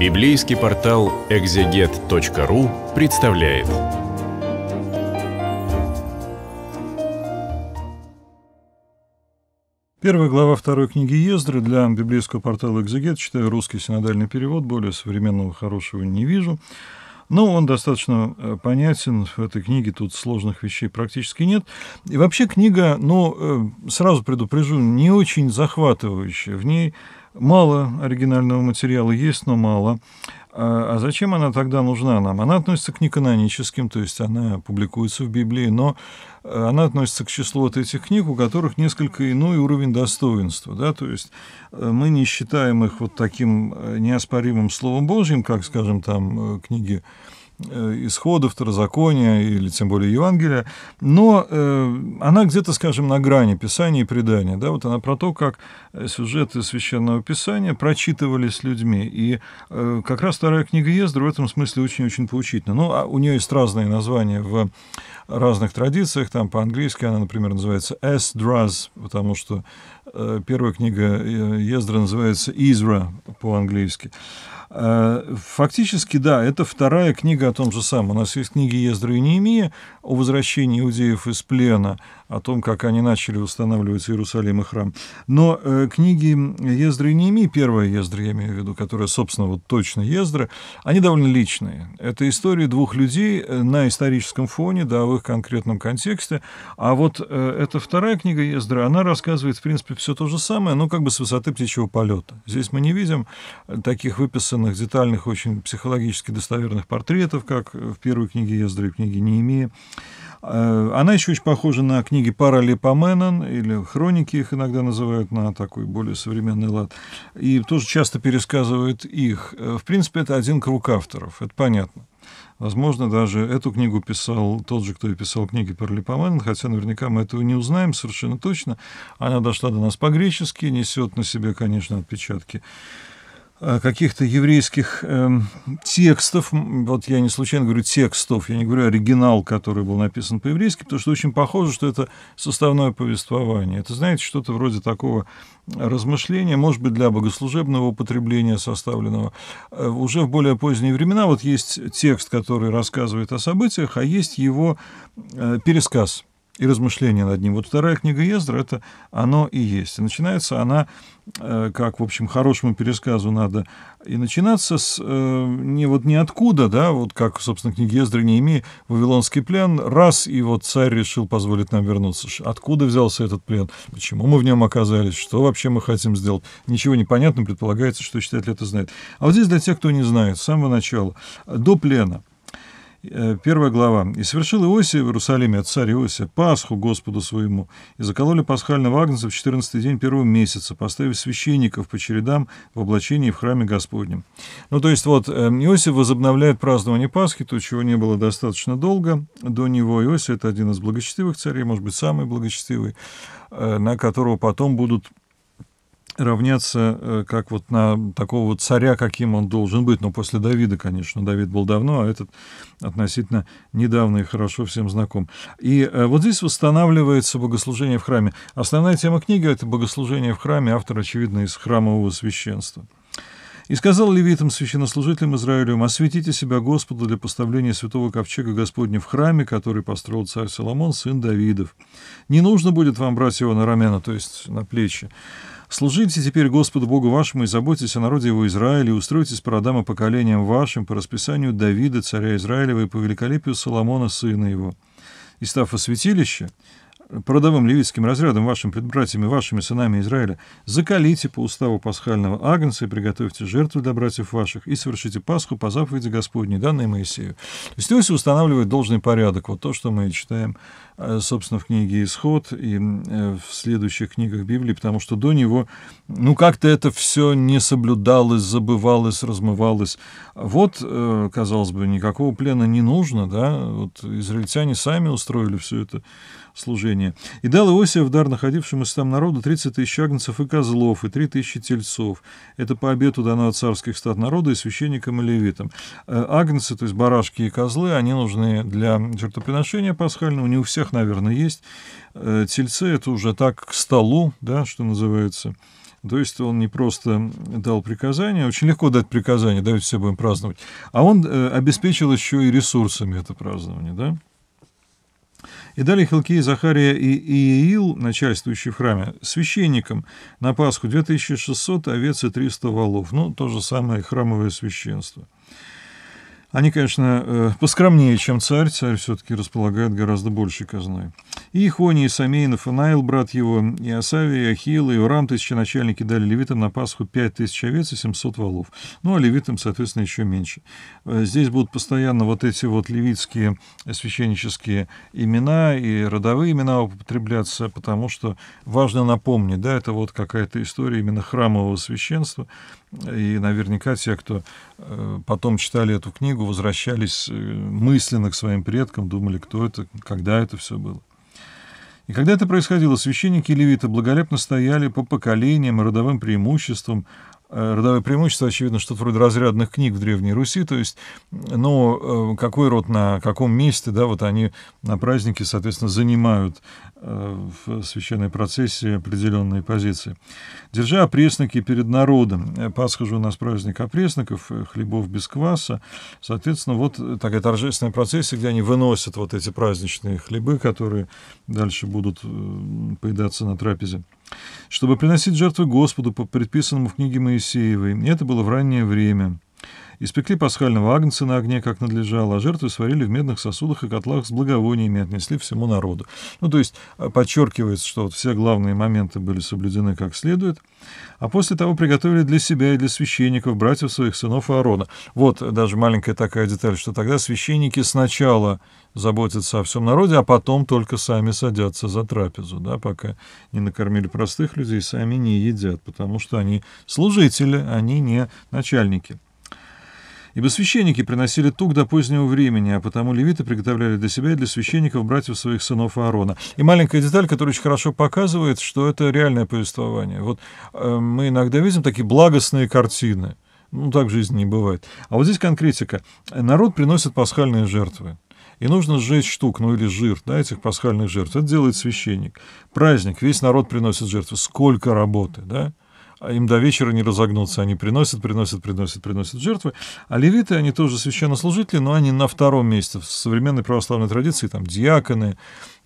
Библейский портал экзегет.ру представляет. Первая глава второй книги Ездры для библейского портала «Экзегет». Читаю русский синодальный перевод, более современного хорошего не вижу. Но он достаточно э, понятен, в этой книге тут сложных вещей практически нет. И вообще книга, ну, э, сразу предупрежу, не очень захватывающая. В ней Мало оригинального материала есть, но мало. А, а зачем она тогда нужна нам? Она относится к неканоническим, то есть она публикуется в Библии, но э, она относится к числу вот этих книг, у которых несколько иной уровень достоинства. Да? То есть э, мы не считаем их вот таким э, неоспоримым Словом Божьим, как, скажем, там книги Э, исхода второзакония или тем более Евангелия, но э, она где-то, скажем, на грани Писания и предания. Да? Вот она про то, как э, сюжеты Священного Писания прочитывались людьми. И э, как раз вторая книга Ездра в этом смысле очень-очень поучительна. Ну, а у нее есть разные названия в разных традициях. Там по-английски она, например, называется «Esdras», потому что Э, первая книга Ездра э, называется «Изра» по-английски. Э, фактически, да, это вторая книга о том же самом. У нас есть книги Ездра и Неемия о возвращении иудеев из плена, о том, как они начали устанавливать Иерусалим и храм. Но э, книги Ездра и Неемии, первая Ездра, я имею в виду, которая, собственно, вот точно Ездра, они довольно личные. Это истории двух людей на историческом фоне, да, в их конкретном контексте. А вот э, эта вторая книга Ездра, она рассказывает, в принципе, все все то же самое, но как бы с высоты птичьего полета. Здесь мы не видим э, таких выписанных, детальных, очень психологически достоверных портретов, как в первой книге Ездра и книге Неемия. Э, она еще очень похожа на книги Пара Лепоменен, или хроники их иногда называют на такой более современный лад, и тоже часто пересказывает их. Э, в принципе, это один круг авторов, это понятно. Возможно, даже эту книгу писал тот же, кто и писал книги про Липомен, хотя наверняка мы этого не узнаем совершенно точно. Она дошла до нас по-гречески, несет на себе, конечно, отпечатки Э, каких-то еврейских э, текстов, вот я не случайно говорю текстов, я не говорю оригинал, который был написан по-еврейски, потому что очень похоже, что это составное повествование. Это, знаете, что-то вроде такого размышления, может быть, для богослужебного употребления составленного. Э, уже в более поздние времена вот есть текст, который рассказывает о событиях, а есть его э, пересказ – и размышления над ним. Вот вторая книга Ездра — это оно и есть. И начинается она, э, как, в общем, хорошему пересказу надо и начинаться с э, не вот ниоткуда, да, вот как, собственно, книги Ездра не имея, Вавилонский плен, раз, и вот царь решил позволить нам вернуться. Откуда взялся этот плен? Почему мы в нем оказались? Что вообще мы хотим сделать? Ничего не понятно, предполагается, что читатель это знает. А вот здесь для тех, кто не знает, с самого начала, до плена — Э, первая глава. «И совершил Иосиф в Иерусалиме от царя Иосия Пасху Господу своему, и закололи пасхального агнца в четырнадцатый день первого месяца, поставив священников по чередам в облачении в храме Господнем». Ну, то есть вот э, Иосиф возобновляет празднование Пасхи, то, чего не было достаточно долго. До него Иосиф — это один из благочестивых царей, может быть, самый благочестивый, э, на которого потом будут равняться э, как вот на такого царя, каким он должен быть. Но после Давида, конечно, Давид был давно, а этот относительно недавно и хорошо всем знаком. И э, вот здесь восстанавливается богослужение в храме. Основная тема книги — это богослужение в храме, автор, очевидно, из храмового священства. «И сказал левитам, священнослужителям Израилевым, «Осветите себя Господу для поставления святого ковчега Господня в храме, который построил царь Соломон, сын Давидов. Не нужно будет вам брать его на рамена, то есть на плечи, Служите теперь Господу Богу вашему и заботьтесь о народе его Израиле, и устройтесь по родам и поколениям вашим, по расписанию Давида, царя Израилева, и по великолепию Соломона, сына его. И став во по родовым левитским разрядам вашим предбратьям вашими сынами Израиля, закалите по уставу пасхального агнца и приготовьте жертву для братьев ваших, и совершите Пасху по заповеди Господней, данной Моисею». То есть Иосиф устанавливает должный порядок, вот то, что мы читаем Э, собственно, в книге «Исход» и э, в следующих книгах Библии, потому что до него, ну, как-то это все не соблюдалось, забывалось, размывалось. Вот, э, казалось бы, никакого плена не нужно, да, вот израильтяне сами устроили все это служение. «И дал Иосиф в дар находившемуся там народу 30 тысяч агнцев и козлов, и 3 тысячи тельцов. Это по обету дано от царских стад народа и священникам и левитам». Агнцы, то есть барашки и козлы, они нужны для жертвоприношения пасхального. Не у всех всех, наверное, есть. Э, Тельце это уже так к столу, да, что называется. То есть он не просто дал приказание, очень легко дать приказание, давайте все будем праздновать, а он э, обеспечил еще и ресурсами это празднование, да. И далее Хилкий, Захария и Иеил, начальствующий в храме, священником на Пасху 2600 овец и 300 валов. Ну, то же самое храмовое священство. Они, конечно, э, поскромнее, чем царь. Царь все-таки располагает гораздо больше казной. И Хони, и Самейнов, и Найл, брат его, и Асавия, и Ахилл, и Урам, тысяченачальники, дали левитам на Пасху 5000 овец и 700 валов. Ну, а левитам, соответственно, еще меньше. Э, здесь будут постоянно вот эти вот левитские э, священнические имена и родовые имена употребляться, потому что важно напомнить, да, это вот какая-то история именно храмового священства, и наверняка те, кто э, потом читали эту книгу, возвращались э, мысленно к своим предкам, думали, кто это, когда это все было. И когда это происходило, священники и левиты благолепно стояли по поколениям и родовым преимуществам Э, родовое преимущество, очевидно, что-то вроде разрядных книг в Древней Руси, то есть, ну, какой род на каком месте, да, вот они на празднике, соответственно, занимают э, в священной процессии определенные позиции. Держа опресноки перед народом. Пасха же у нас праздник опресноков, хлебов без кваса. Соответственно, вот такая торжественная процессия, где они выносят вот эти праздничные хлебы, которые дальше будут поедаться на трапезе чтобы приносить жертвы Господу по предписанному в книге Моисеевой. И это было в раннее время. Испекли пасхального агнца на огне, как надлежало, а жертвы сварили в медных сосудах и котлах с благовониями и отнесли всему народу. Ну, то есть а, подчеркивается, что вот все главные моменты были соблюдены как следует. А после того приготовили для себя и для священников, братьев своих сынов и Аарона. Вот даже маленькая такая деталь, что тогда священники сначала заботятся о всем народе, а потом только сами садятся за трапезу, да, пока не накормили простых людей, сами не едят, потому что они служители, они не начальники. Ибо священники приносили тук до позднего времени, а потому левиты приготовляли для себя и для священников братьев своих сынов Аарона. И маленькая деталь, которая очень хорошо показывает, что это реальное повествование. Вот э, мы иногда видим такие благостные картины. Ну, так в жизни не бывает. А вот здесь конкретика. Народ приносит пасхальные жертвы. И нужно сжечь штук, ну или жир, да, этих пасхальных жертв. Это делает священник. Праздник, весь народ приносит жертвы. Сколько работы, да? им до вечера не разогнуться. Они приносят, приносят, приносят, приносят жертвы. А левиты, они тоже священнослужители, но они на втором месте. В современной православной традиции там диаконы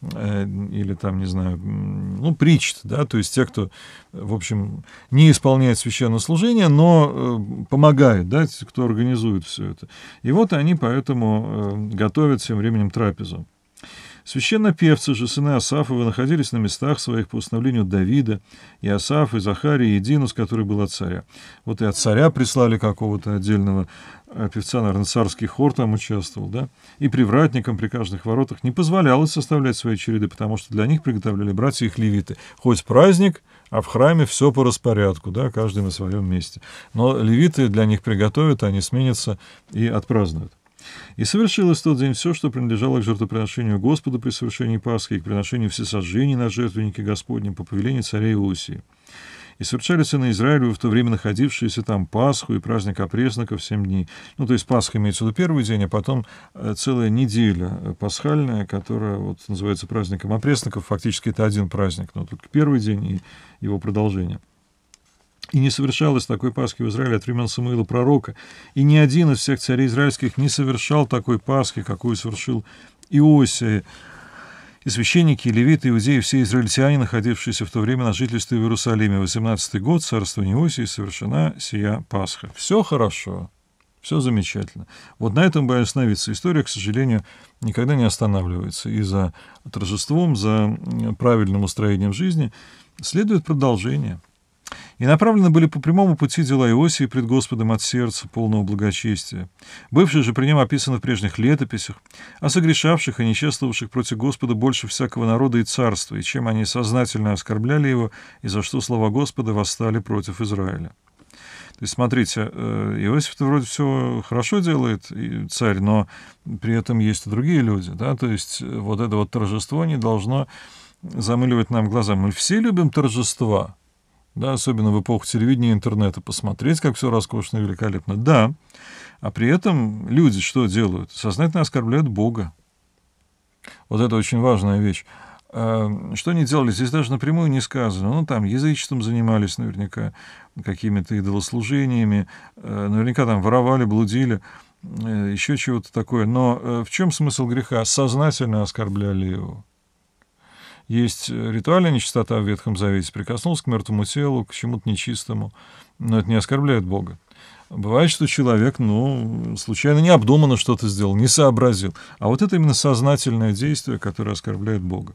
э, или там, не знаю, ну, причт, да, то есть те, кто, в общем, не исполняет священное служение, но э, помогает, да, кто организует все это. И вот они поэтому э, готовят тем временем трапезу. Священнопевцы же, сыны Асафовы, находились на местах своих по установлению Давида, и Асаф, и Захария и Динус, который был от царя. Вот и от царя прислали какого-то отдельного а, певца, наверное, царский хор там участвовал, да, и привратникам при каждых воротах не позволялось составлять свои череды, потому что для них приготовляли братья их левиты. Хоть праздник, а в храме все по распорядку, да, каждый на своем месте. Но левиты для них приготовят, они сменятся и отпразднуют. И совершилось в тот день все, что принадлежало к жертвоприношению Господу при совершении Пасхи и к приношению всесожжений на жертвеннике Господнем по повелению царя Иосии. И совершали сыны Израилю в то время находившиеся там Пасху и праздник опресноков семь дней. Ну, то есть Пасха имеется в виду первый день, а потом э, целая неделя э, пасхальная, которая вот называется праздником опресноков. Фактически это один праздник, но только первый день и его продолжение. И не совершалось такой Пасхи в Израиле от времен Самуила Пророка. И ни один из всех царей израильских не совершал такой Пасхи, какую совершил Иосия. И священники, и левиты, иудеи, все израильтяне, находившиеся в то время на жительстве в Иерусалиме. 18-й год, царство Неосии, совершена сия Пасха. Все хорошо, все замечательно. Вот на этом бы остановиться. История, к сожалению, никогда не останавливается. И за торжеством, за правильным устроением жизни следует продолжение – и направлены были по прямому пути дела Иосии пред Господом от сердца, полного благочестия. Бывшие же при нем описаны в прежних летописях, о согрешавших и нечествовавших против Господа больше всякого народа и царства, и чем они сознательно оскорбляли его, и за что слова Господа восстали против Израиля. То есть, смотрите, э, Иосиф-то вроде все хорошо делает, царь, но при этом есть и другие люди, да, то есть э, вот это вот торжество не должно замыливать нам глаза. Мы все любим торжества, да, особенно в эпоху телевидения и интернета, посмотреть, как все роскошно и великолепно. Да, а при этом люди что делают? Сознательно оскорбляют Бога. Вот это очень важная вещь. Э, что они делали, здесь даже напрямую не сказано. Ну, там язычеством занимались наверняка, какими-то идолослужениями, э, наверняка там воровали, блудили, э, еще чего-то такое. Но в чем смысл греха? Сознательно оскорбляли его. Есть э, ритуальная нечистота в Ветхом Завете. Прикоснулся к мертвому телу, к чему-то нечистому. Но это не оскорбляет Бога. Бывает, что человек, ну, случайно необдуманно что-то сделал, не сообразил. А вот это именно сознательное действие, которое оскорбляет Бога.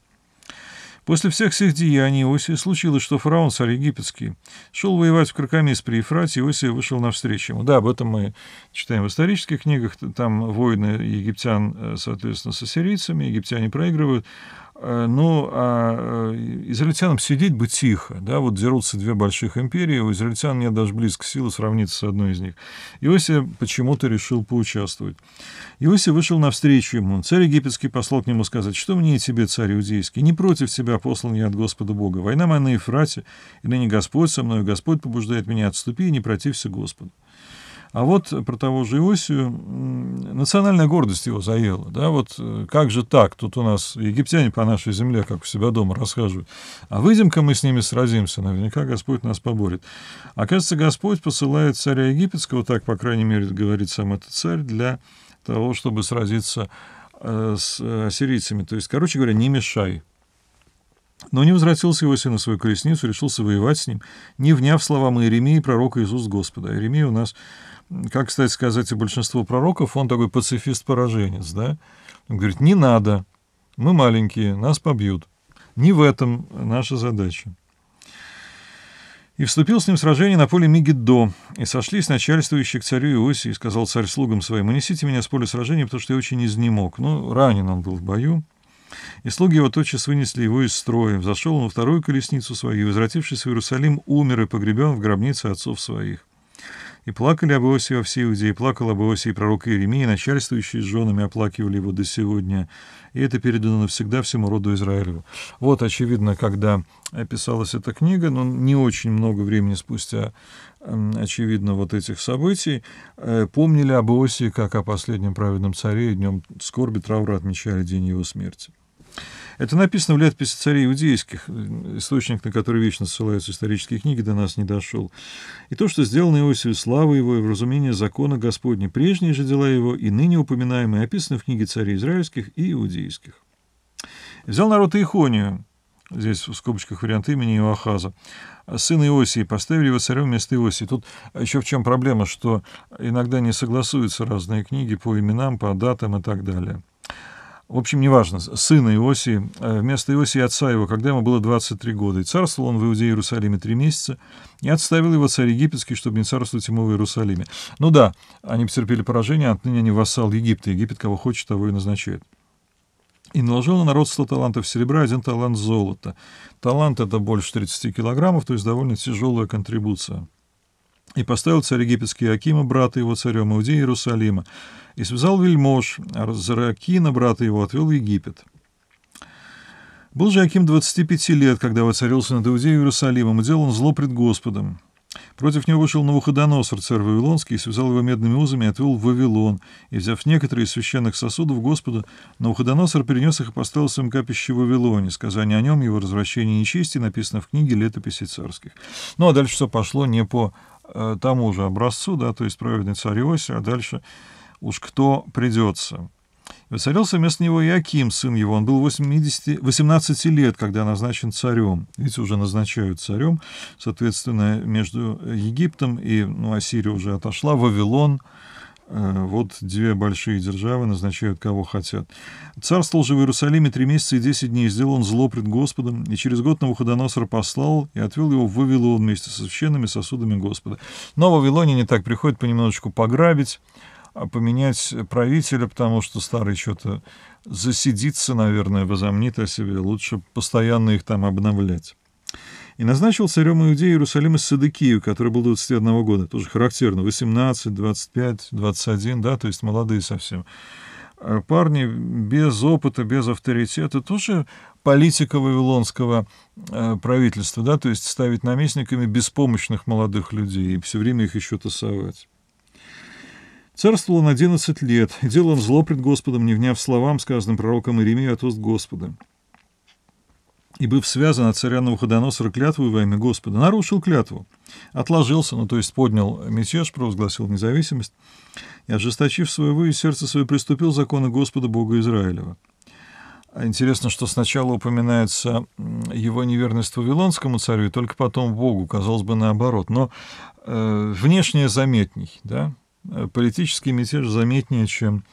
После всех всех деяний Иосия случилось, что фараон, царь египетский, шел воевать в Кракамис при Ефрате, Иосия вышел навстречу ему. Да, об этом мы читаем в исторических книгах, там войны египтян, э, соответственно, с ассирийцами, египтяне проигрывают, Э, ну, а э, израильтянам сидеть бы тихо, да, вот дерутся две больших империи, у израильтян нет даже близко силы сравниться с одной из них. Иосиф почему-то решил поучаствовать. Иосиф вышел навстречу ему. Царь египетский послал к нему сказать, что мне и тебе, царь иудейский, не против тебя послан я от Господа Бога. Война моя на Ефрате, и ныне Господь со мною, Господь побуждает меня, отступи и не протився Господу. А вот про того же Иосию, национальная гордость его заела. Да? Вот э, как же так? Тут у нас египтяне по нашей земле, как у себя дома, расхаживают. А выйдем-ка мы с ними сразимся, наверняка Господь нас поборет. Оказывается, Господь посылает царя египетского, так, по крайней мере, говорит сам этот царь, для того, чтобы сразиться э, с сирийцами. То есть, короче говоря, не мешай. Но не возвратился его на свою колесницу, решился воевать с ним, не вняв словам Иеремии, пророка Иисус Господа. Иеремия у нас как, кстати сказать, и большинство пророков, он такой пацифист-пораженец, да? Он говорит, не надо, мы маленькие, нас побьют. Не в этом наша задача. И вступил с ним в сражение на поле Мигиддо, и сошлись начальствующие к царю Иосии, и сказал царь слугам своим, «Унесите меня с поля сражения, потому что я очень изнемог». Ну, ранен он был в бою. И слуги его тотчас вынесли его из строя. Взошел он во вторую колесницу свою, и, возвратившись в Иерусалим, умер и погребен в гробнице отцов своих. И плакали об Иосии во всей Иудее, плакал об Иосии пророк Иеремии, начальствующие с женами оплакивали его до сегодня. И это передано навсегда всему роду Израилеву. Вот, очевидно, когда описалась эта книга, но не очень много времени спустя, очевидно, вот этих событий, э, помнили об Иосии как о последнем праведном царе, и днем скорби, траура отмечали день его смерти. Это написано в летописи царей иудейских, источник, на который вечно ссылаются исторические книги, до нас не дошел. И то, что сделано Иосифе слава его и вразумение закона Господня, прежние же дела его и ныне упоминаемые, описаны в книге царей израильских и иудейских. Взял народ Ихонию, здесь в скобочках вариант имени Иоахаза, сына Иосии, поставили его царем вместо Иосии. Тут еще в чем проблема, что иногда не согласуются разные книги по именам, по датам и так далее в общем, неважно, сына Иосии, э, вместо Иосии отца его, когда ему было 23 года. И царствовал он в Иудее Иерусалиме три месяца, и отставил его царь египетский, чтобы не царствовать ему в Иерусалиме. Ну да, они потерпели поражение, отныне они вассал Египта. Египет кого хочет, того и назначает. И наложил на народ 100 талантов серебра, один талант золота. Талант — это больше 30 килограммов, то есть довольно тяжелая контрибуция. И поставил царь египетский Акима, брата его, царем Иудеи Иерусалима, и связал вельмож, а брата его, отвел в Египет. Был же Аким 25 лет, когда воцарился над Иудеей Иерусалимом, и делал он зло пред Господом. Против него вышел Навуходоносор, царь Вавилонский, и связал его медными узами и отвел в Вавилон. И, взяв некоторые из священных сосудов Господа, Навуходоносор перенес их и поставил в своем капище в Вавилоне. Сказание о нем, его развращение и нечести написано в книге летописей царских. Ну а дальше все пошло не по э, тому же образцу, да, то есть праведный царь Иосиф, а дальше уж кто придется. И воцарился вместо него Иаким, сын его. Он был 80, 18 лет, когда назначен царем. Видите, уже назначают царем. Соответственно, между Египтом и ну, Ассирия уже отошла, Вавилон – Э, вот две большие державы назначают, кого хотят. Царствовал же в Иерусалиме три месяца и десять дней, сделал он зло пред Господом, и через год Навуходоносор послал и отвел его в Вавилон вместе со священными сосудами Господа. Но Вавилоне не так приходит понемножечку пограбить, а поменять правителя, потому что старый что-то засидится, наверное, возомнит о себе. Лучше постоянно их там обновлять и назначил царем Иудеи Иерусалима Садыкию, который был 21 года, тоже характерно, 18, 25, 21, да, то есть молодые совсем. Э, парни без опыта, без авторитета, тоже политика вавилонского э, правительства, да, то есть ставить наместниками беспомощных молодых людей и все время их еще тасовать. Царствовал он одиннадцать лет, и делал он зло пред Господом, не вняв словам, сказанным пророком Иеремии от уст Господа и, быв связан от царя Навуходоносора клятвой во имя Господа, нарушил клятву, отложился, ну, то есть поднял мятеж, провозгласил независимость, и, ожесточив свое вы, сердце свое приступил к закону Господа Бога Израилева. А интересно, что сначала упоминается его неверность Вавилонскому царю, и только потом Богу, казалось бы, наоборот. Но э, внешне заметней, да, э, политический мятеж заметнее, чем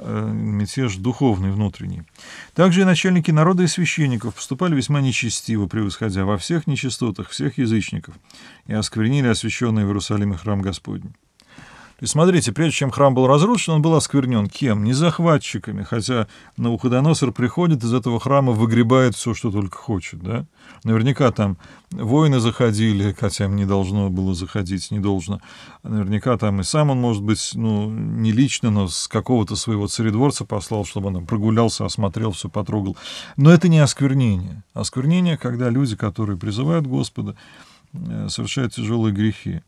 Э, мятеж духовный, внутренний. Также и начальники народа и священников поступали весьма нечестиво, превосходя во всех нечистотах всех язычников, и осквернили освященный в Иерусалиме храм Господень. То смотрите, прежде чем храм был разрушен, он был осквернен кем? Не захватчиками, хотя Навуходоносор приходит из этого храма, выгребает все, что только хочет, да? Наверняка там воины заходили, хотя им не должно было заходить, не должно. Наверняка там и сам он, может быть, ну, не лично, но с какого-то своего царедворца послал, чтобы он прогулялся, осмотрел все, потрогал. Но это не осквернение. Осквернение, когда люди, которые призывают Господа, э, совершают тяжелые грехи.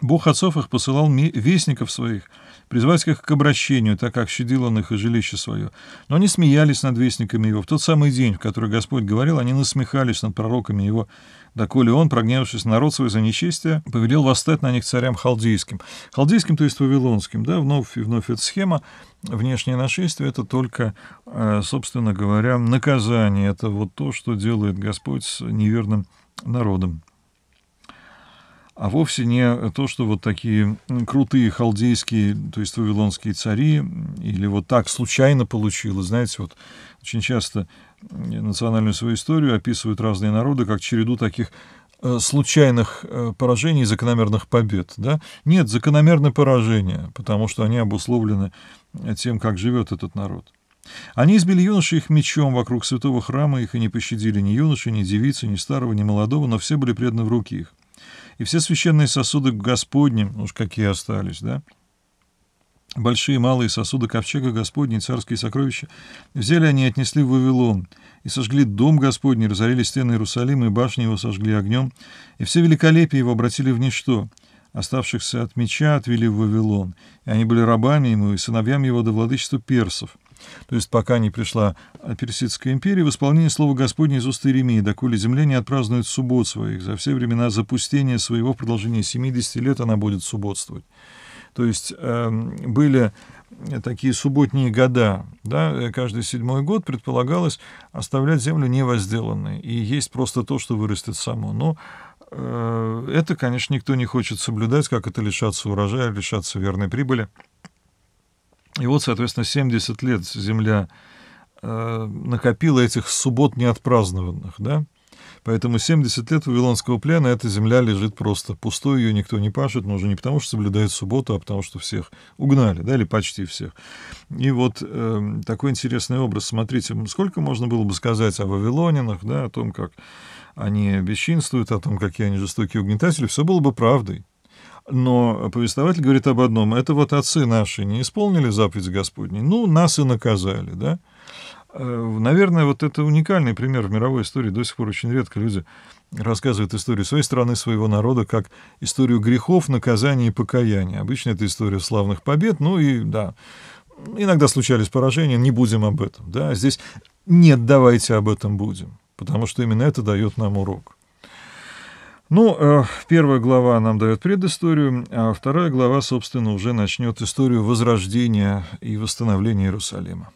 Бог отцов их посылал вестников своих, призвать их к обращению, так как щадил он их и жилище свое. Но они смеялись над вестниками его. В тот самый день, в который Господь говорил, они насмехались над пророками его, доколе он, прогневавшись народ свой за нечестие, повелел восстать на них царям халдейским. Халдейским, то есть вавилонским, да, вновь и вновь эта схема. Внешнее нашествие — это только, э, собственно говоря, наказание. Это вот то, что делает Господь с неверным народом а вовсе не то, что вот такие крутые халдейские, то есть вавилонские цари, или вот так случайно получилось. Знаете, вот очень часто национальную свою историю описывают разные народы как череду таких э, случайных э, поражений и закономерных побед. Да? Нет, закономерны поражения, потому что они обусловлены э, тем, как живет этот народ. Они избили юношей их мечом вокруг святого храма, их и не пощадили ни юноши, ни девицы, ни старого, ни молодого, но все были преданы в руки их и все священные сосуды Господним, ну уж какие остались, да, Большие и малые сосуды ковчега Господней, царские сокровища, взяли они и отнесли в Вавилон, и сожгли дом Господний, разорили стены Иерусалима, и башни его сожгли огнем, и все великолепие его обратили в ничто. Оставшихся от меча отвели в Вавилон, и они были рабами ему и сыновьями его до владычества персов то есть пока не пришла Персидская империя, в исполнении слова Господня из уст Иеремии, доколе земля не отпразднует суббот своих, за все времена запустения своего в продолжении 70 лет она будет субботствовать. То есть э, были такие субботние года, да, э, каждый седьмой год предполагалось оставлять землю невозделанной, и есть просто то, что вырастет само. Но э, это, конечно, никто не хочет соблюдать, как это лишаться урожая, лишаться верной прибыли. И вот, соответственно, 70 лет Земля э, накопила этих суббот неотпразднованных, да? Поэтому 70 лет Вавилонского плена эта земля лежит просто пустой, ее никто не пашет, но уже не потому, что соблюдает субботу, а потому, что всех угнали, да, или почти всех. И вот э, такой интересный образ. Смотрите, сколько можно было бы сказать о вавилонинах, да, о том, как они бесчинствуют, о том, какие они жестокие угнетатели, все было бы правдой. Но повествователь говорит об одном. Это вот отцы наши не исполнили заповедь Господней, ну, нас и наказали, да? Э, наверное, вот это уникальный пример в мировой истории. До сих пор очень редко люди рассказывают историю своей страны, своего народа, как историю грехов, наказания и покаяния. Обычно это история славных побед, ну и, да, иногда случались поражения, не будем об этом, да? Здесь нет, давайте об этом будем, потому что именно это дает нам урок. Ну, э, первая глава нам дает предысторию, а вторая глава, собственно, уже начнет историю возрождения и восстановления Иерусалима.